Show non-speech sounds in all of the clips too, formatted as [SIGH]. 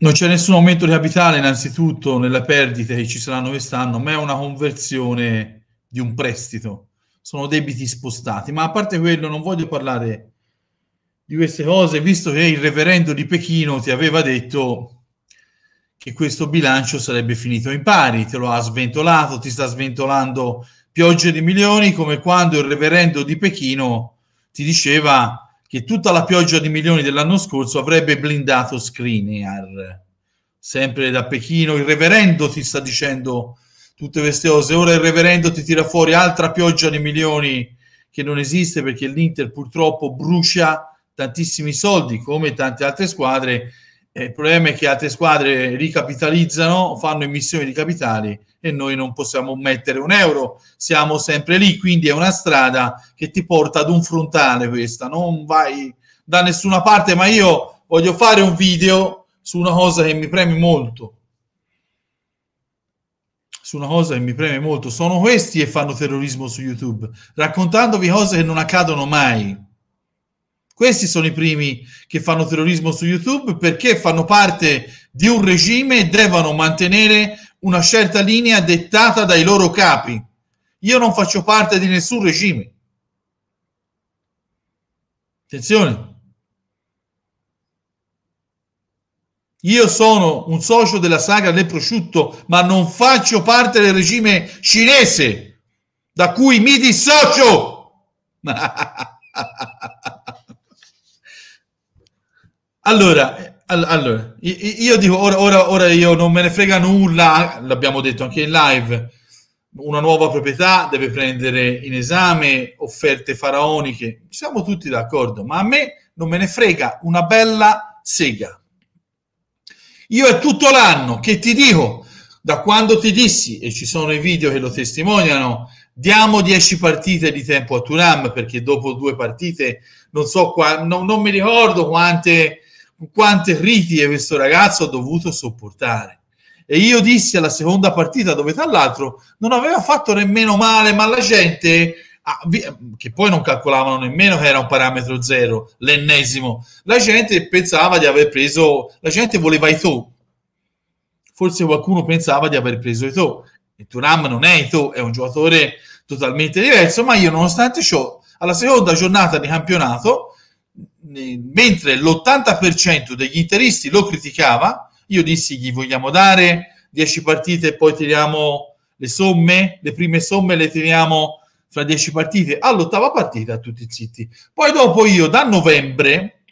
Non c'è nessun aumento di capitale innanzitutto nelle perdite che ci saranno quest'anno, ma è una conversione di un prestito, sono debiti spostati. Ma a parte quello non voglio parlare di queste cose, visto che il reverendo di Pechino ti aveva detto che questo bilancio sarebbe finito in pari, te lo ha sventolato, ti sta sventolando piogge di milioni, come quando il reverendo di Pechino ti diceva che tutta la pioggia di milioni dell'anno scorso avrebbe blindato Screener. Sempre da Pechino, il reverendo ti sta dicendo tutte queste cose. Ora il reverendo ti tira fuori altra pioggia di milioni che non esiste perché l'Inter purtroppo brucia tantissimi soldi come tante altre squadre eh, il problema è che altre squadre ricapitalizzano, fanno emissioni di capitali e noi non possiamo mettere un euro, siamo sempre lì, quindi è una strada che ti porta ad un frontale questa, non vai da nessuna parte, ma io voglio fare un video su una cosa che mi preme molto. Su una cosa che mi preme molto, sono questi che fanno terrorismo su YouTube, raccontandovi cose che non accadono mai questi sono i primi che fanno terrorismo su YouTube perché fanno parte di un regime e devono mantenere una certa linea dettata dai loro capi. Io non faccio parte di nessun regime. Attenzione. Io sono un socio della saga del prosciutto, ma non faccio parte del regime cinese da cui mi dissocio. [LAUGHS] Allora, all- allora io dico, ora, ora, ora io non me ne frega nulla, l'abbiamo detto anche in live, una nuova proprietà deve prendere in esame offerte faraoniche, siamo tutti d'accordo, ma a me non me ne frega una bella sega. Io è tutto l'anno che ti dico, da quando ti dissi, e ci sono i video che lo testimoniano, diamo 10 partite di tempo a Turam perché dopo due partite non so qua, non, non mi ricordo quante quante critiche questo ragazzo ha dovuto sopportare. E io dissi alla seconda partita, dove tra l'altro non aveva fatto nemmeno male, ma la gente, ah, che poi non calcolavano nemmeno che era un parametro zero, l'ennesimo, la gente pensava di aver preso, la gente voleva i to. Forse qualcuno pensava di aver preso i to. Il Turam non è Ito, è un giocatore totalmente diverso, ma io nonostante ciò, alla seconda giornata di campionato, mentre l'80% degli interisti lo criticava, io dissi gli vogliamo dare 10 partite e poi tiriamo le somme, le prime somme le tiriamo fra 10 partite, all'ottava partita tutti zitti. Poi dopo io da novembre,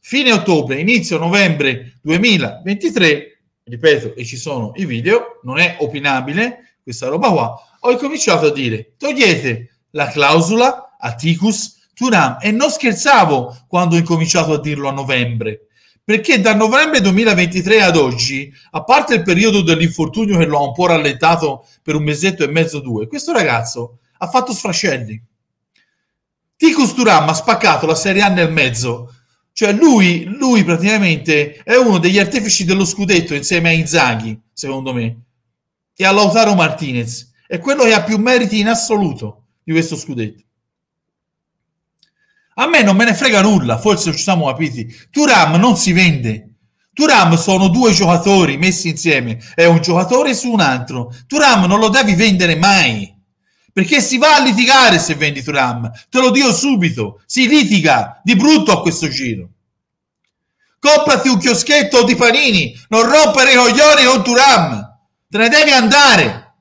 fine ottobre, inizio novembre 2023, ripeto, e ci sono i video, non è opinabile questa roba qua, ho cominciato a dire togliete la clausola a Ticus, Turam. E non scherzavo quando ho incominciato a dirlo a novembre, perché da novembre 2023 ad oggi, a parte il periodo dell'infortunio che l'ho un po' rallentato per un mesetto e mezzo, due, questo ragazzo ha fatto sfrascelli. Ticus Turam ha spaccato la Serie A nel mezzo. Cioè lui, lui praticamente è uno degli artefici dello scudetto insieme a Inzaghi, secondo me, e a Lautaro Martinez. È quello che ha più meriti in assoluto di questo scudetto. A me non me ne frega nulla, forse ci siamo capiti. Turam non si vende. Turam sono due giocatori messi insieme, è un giocatore su un altro. Turam non lo devi vendere mai. Perché si va a litigare se vendi Turam, te lo dico subito. Si litiga di brutto a questo giro. Comprati un chioschetto di panini, non rompere i coglioni con Turam. Te ne devi andare.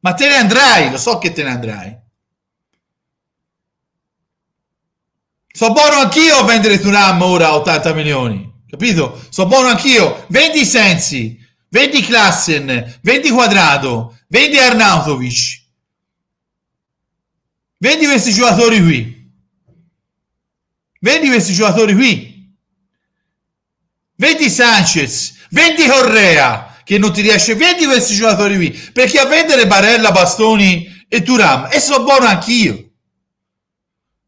Ma te ne andrai, lo so che te ne andrai. So buono anch'io a vendere Turam ora a 80 milioni, capito? So buono anch'io. Vendi Sensi, vendi Klassen, vendi Quadrado, vendi Arnautovic. Vendi questi giocatori qui. Vendi questi giocatori qui. Vendi Sanchez, vendi Correa che non ti riesce. Vendi questi giocatori qui perché a vendere Barella, Bastoni e Turam e so buono anch'io.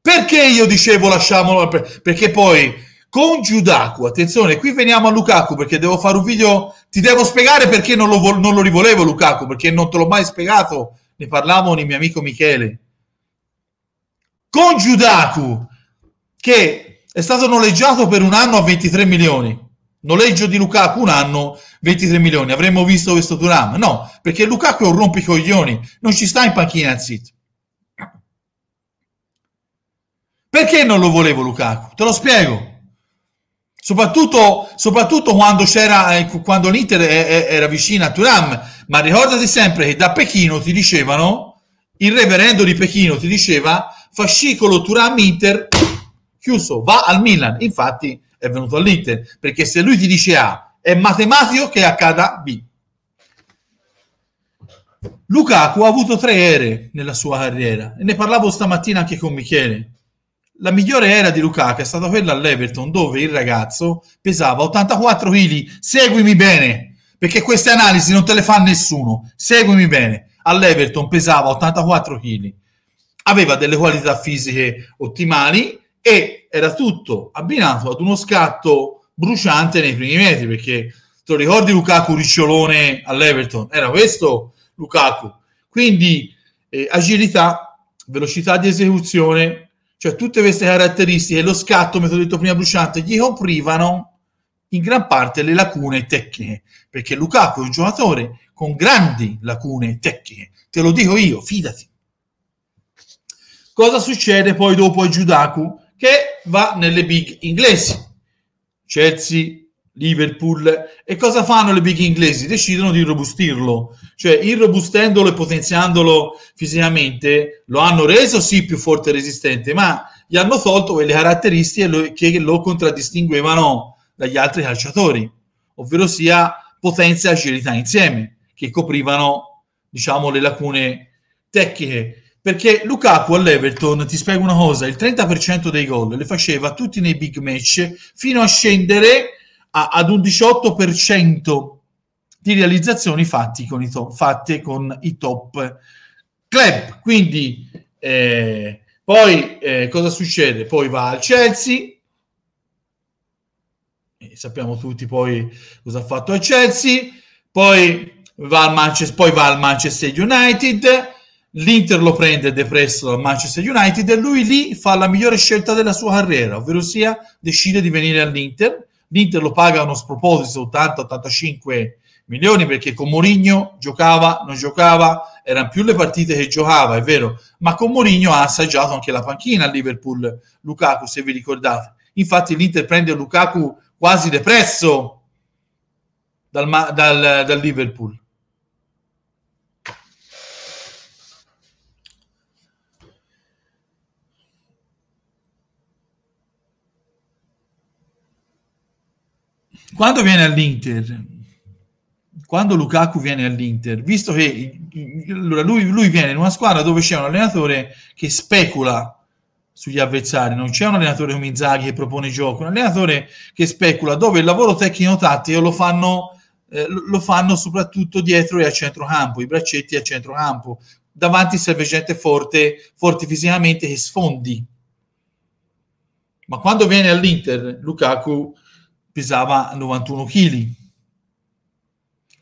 Perché io dicevo lasciamolo? Perché poi con Giudacu, attenzione, qui veniamo a Lukaku perché devo fare un video, ti devo spiegare perché non lo, non lo rivolevo Lukaku, perché non te l'ho mai spiegato, ne parlavo con il mio amico Michele. Con Giudacu, che è stato noleggiato per un anno a 23 milioni, noleggio di Lukaku un anno 23 milioni, avremmo visto questo Turam, no, perché Lukaku è un rompicoglioni, non ci sta in panchina zitto Perché non lo volevo Lukaku? Te lo spiego. Soprattutto, soprattutto quando, c'era, eh, quando l'Inter era vicina a Turam, ma ricordati sempre che da Pechino ti dicevano, il reverendo di Pechino ti diceva, fascicolo Turam Inter, chiuso, va al Milan. Infatti è venuto all'Inter, perché se lui ti dice A, è matematico che accada B. Lukaku ha avuto tre ere nella sua carriera, e ne parlavo stamattina anche con Michele la migliore era di Lukaku è stata quella all'Everton dove il ragazzo pesava 84 kg. Seguimi bene, perché queste analisi non te le fa nessuno. Seguimi bene. All'Everton pesava 84 kg, aveva delle qualità fisiche ottimali e era tutto abbinato ad uno scatto bruciante nei primi metri, perché te lo ricordi Lukaku ricciolone all'Everton? Era questo Lukaku. Quindi eh, agilità, velocità di esecuzione, cioè tutte queste caratteristiche, e lo scatto, come ho detto prima, bruciante, gli coprivano in gran parte le lacune tecniche, perché Lukaku è un giocatore con grandi lacune tecniche, te lo dico io, fidati. Cosa succede poi dopo a Giudaku che va nelle big inglesi? Chelsea, Liverpool. E cosa fanno le big inglesi? Decidono di robustirlo, cioè irrobustendolo e potenziandolo fisicamente lo hanno reso sì più forte e resistente, ma gli hanno tolto quelle caratteristiche che lo contraddistinguevano dagli altri calciatori, ovvero sia potenza e agilità insieme, che coprivano diciamo le lacune tecniche. Perché Lukaku all'Everton, ti spiego una cosa, il 30% dei gol le faceva tutti nei big match fino a scendere a, ad un 18% di realizzazioni fatti con i top, fatte con i top club. Quindi eh, poi eh, cosa succede? Poi va al Chelsea. E sappiamo tutti poi cosa ha fatto al Chelsea. Poi va al Manchester, poi va al Manchester United. L'Inter lo prende depresso dal Manchester United e lui lì fa la migliore scelta della sua carriera, ovvero sia decide di venire all'Inter l'Inter lo paga a uno sproposito 80-85 milioni perché con Mourinho giocava, non giocava, erano più le partite che giocava, è vero, ma con Mourinho ha assaggiato anche la panchina a Liverpool, Lukaku se vi ricordate. Infatti l'Inter prende Lukaku quasi depresso dal, dal, dal Liverpool. Quando viene all'Inter, quando Lukaku viene all'Inter, visto che lui, lui viene in una squadra dove c'è un allenatore che specula sugli avversari, non c'è un allenatore come Inzaghi che propone gioco, un allenatore che specula dove il lavoro tecnico-tattico lo fanno eh, lo fanno soprattutto dietro e a centrocampo, i braccetti a centrocampo. Davanti serve gente forte, forte fisicamente che sfondi. Ma quando viene all'Inter Lukaku pesava 91 kg.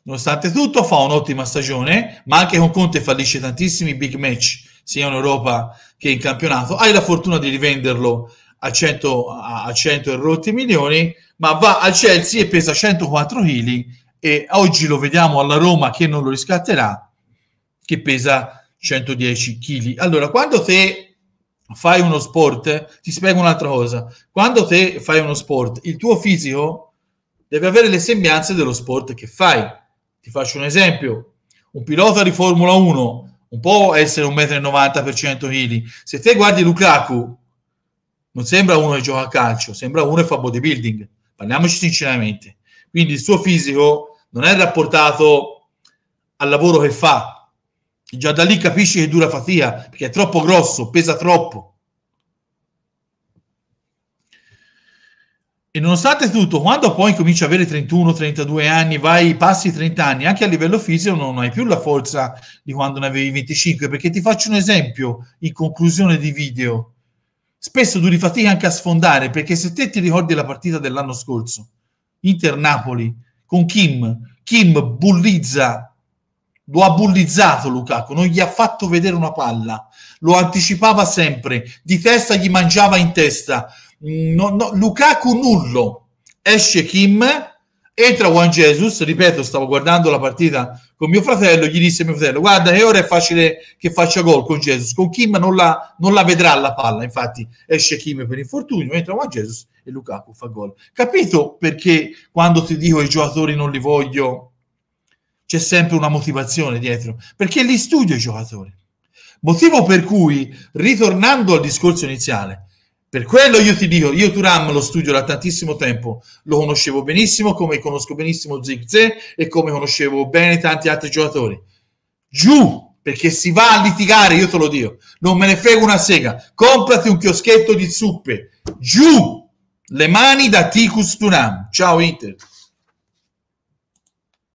Nonostante tutto fa un'ottima stagione, ma anche con Conte fallisce tantissimi big match, sia in Europa che in campionato. Hai la fortuna di rivenderlo a 100, a 100 e rotti milioni, ma va al Chelsea e pesa 104 kg e oggi lo vediamo alla Roma che non lo riscatterà, che pesa 110 kg. Allora, quando te fai uno sport, ti spiego un'altra cosa. Quando te fai uno sport, il tuo fisico deve avere le sembianze dello sport che fai. Ti faccio un esempio. Un pilota di Formula 1 non può essere 1,90 m per 100 kg. Se te guardi Lukaku, non sembra uno che gioca a calcio, sembra uno che fa bodybuilding. Parliamoci sinceramente. Quindi il suo fisico non è rapportato al lavoro che fa, Già da lì capisci che dura fatia, perché è troppo grosso, pesa troppo. E nonostante tutto, quando poi cominci ad avere 31, 32 anni, vai, passi 30 anni, anche a livello fisico non hai più la forza di quando ne avevi 25, perché ti faccio un esempio in conclusione di video. Spesso duri fatica anche a sfondare, perché se te ti ricordi la partita dell'anno scorso, Inter-Napoli, con Kim, Kim bullizza lo ha bullizzato Lukaku, non gli ha fatto vedere una palla, lo anticipava sempre, di testa gli mangiava in testa. Mm, no, no, Lukaku nullo, esce Kim, entra Juan Jesus, ripeto, stavo guardando la partita con mio fratello, gli disse mio fratello, guarda che ora è facile che faccia gol con Jesus, con Kim non la, non la vedrà la palla, infatti esce Kim per infortunio, entra Juan Jesus e Lukaku fa gol. Capito perché quando ti dico i giocatori non li voglio c'è sempre una motivazione dietro, perché li studio i giocatori. Motivo per cui, ritornando al discorso iniziale, per quello io ti dico, io Turam lo studio da tantissimo tempo, lo conoscevo benissimo, come conosco benissimo Zig Zigze e come conoscevo bene tanti altri giocatori. Giù, perché si va a litigare, io te lo dico, non me ne frego una sega, comprati un chioschetto di zuppe, giù, le mani da Ticus Turam. Ciao Inter.